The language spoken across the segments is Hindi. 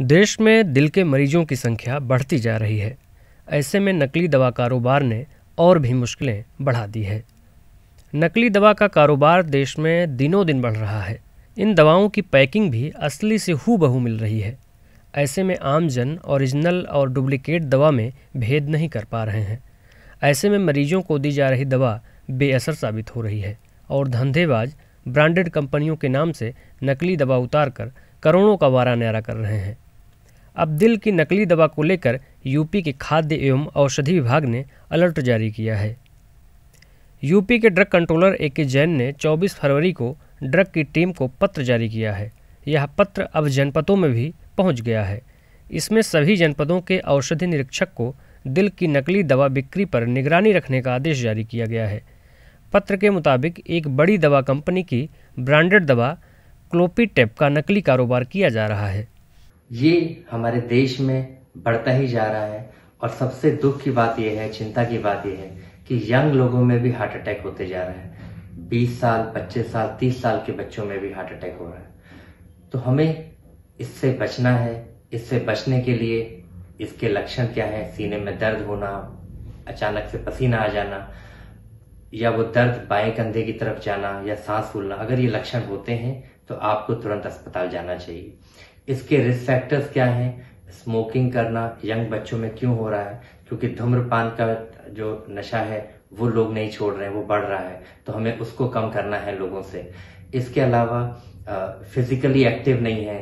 देश में दिल के मरीजों की संख्या बढ़ती जा रही है ऐसे में नकली दवा कारोबार ने और भी मुश्किलें बढ़ा दी है नकली दवा का कारोबार देश में दिनों दिन बढ़ रहा है इन दवाओं की पैकिंग भी असली से हु बहू मिल रही है ऐसे में आमजन ओरिजिनल और डुप्लिकेट दवा में भेद नहीं कर पा रहे हैं ऐसे में मरीजों को दी जा रही दवा बेअसर साबित हो रही है और धंधेबाज ब्रांडेड कंपनियों के नाम से नकली दवा उतार कर करोड़ों का वारा न्यारा कर रहे हैं अब दिल की नकली दवा को लेकर यूपी के खाद्य एवं औषधि विभाग ने अलर्ट जारी किया है यूपी के ड्रग कंट्रोलर ए के जैन ने 24 फरवरी को ड्रग की टीम को पत्र जारी किया है यह पत्र अब जनपदों में भी पहुंच गया है इसमें सभी जनपदों के औषधि निरीक्षक को दिल की नकली दवा बिक्री पर निगरानी रखने का आदेश जारी किया गया है पत्र के मुताबिक एक बड़ी दवा कंपनी की ब्रांडेड दवा क्लोपीटेप का नकली कारोबार किया जा रहा है ये हमारे देश में बढ़ता ही जा रहा है और सबसे दुख की बात यह है चिंता की बात यह है कि यंग लोगों में भी हार्ट अटैक होते जा रहे हैं 20 साल 25 साल 30 साल के बच्चों में भी हार्ट अटैक हो रहा है तो हमें इससे बचना है इससे बचने के लिए इसके लक्षण क्या है सीने में दर्द होना अचानक से पसीना आ जाना या वो दर्द बाएं कंधे की तरफ जाना या सांस फूलना अगर ये लक्षण होते हैं तो आपको तुरंत अस्पताल जाना चाहिए इसके रिस्क फैक्टर्स क्या हैं स्मोकिंग करना यंग बच्चों में क्यों हो रहा है क्योंकि धूम्रपान का जो नशा है वो लोग नहीं छोड़ रहे हैं वो बढ़ रहा है तो हमें उसको कम करना है लोगों से इसके अलावा फिजिकली एक्टिव नहीं है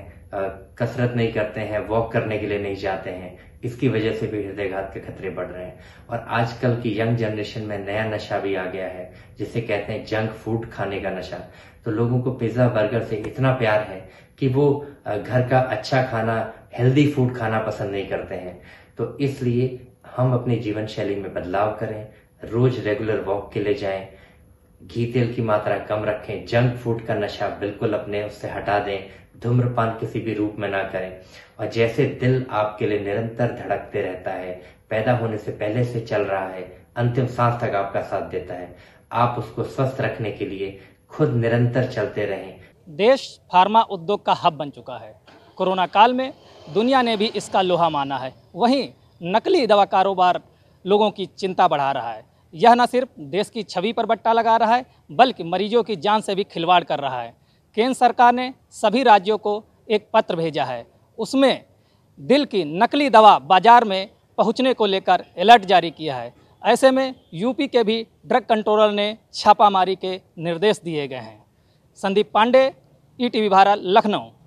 कसरत नहीं करते हैं वॉक करने के लिए नहीं जाते हैं इसकी वजह से भी हृदयघात के खतरे बढ़ रहे हैं और आजकल की यंग जनरेशन में नया नशा भी आ गया है जिसे कहते हैं जंक फूड खाने का नशा तो लोगों को पिज्जा बर्गर से इतना प्यार है कि वो घर का अच्छा खाना हेल्दी फूड खाना पसंद नहीं करते हैं तो इसलिए हम अपनी जीवन शैली में बदलाव करें रोज रेगुलर वॉक के लिए जाएं घी तेल की मात्रा कम रखें जंक फूड का नशा बिल्कुल अपने उससे हटा दें धूम्रपान किसी भी रूप में ना करें और जैसे दिल आपके लिए निरंतर धड़कते रहता है पैदा होने से पहले से चल रहा है अंतिम सांस तक आपका साथ देता है आप उसको स्वस्थ रखने के लिए खुद निरंतर चलते रहें देश फार्मा उद्योग का हब बन चुका है कोरोना काल में दुनिया ने भी इसका लोहा माना है वहीं नकली दवा कारोबार लोगों की चिंता बढ़ा रहा है यह न सिर्फ देश की छवि पर बट्टा लगा रहा है बल्कि मरीजों की जान से भी खिलवाड़ कर रहा है केंद्र सरकार ने सभी राज्यों को एक पत्र भेजा है उसमें दिल की नकली दवा बाज़ार में पहुंचने को लेकर अलर्ट जारी किया है ऐसे में यूपी के भी ड्रग कंट्रोलर ने छापामारी के निर्देश दिए गए हैं संदीप पांडे ई टी भारत लखनऊ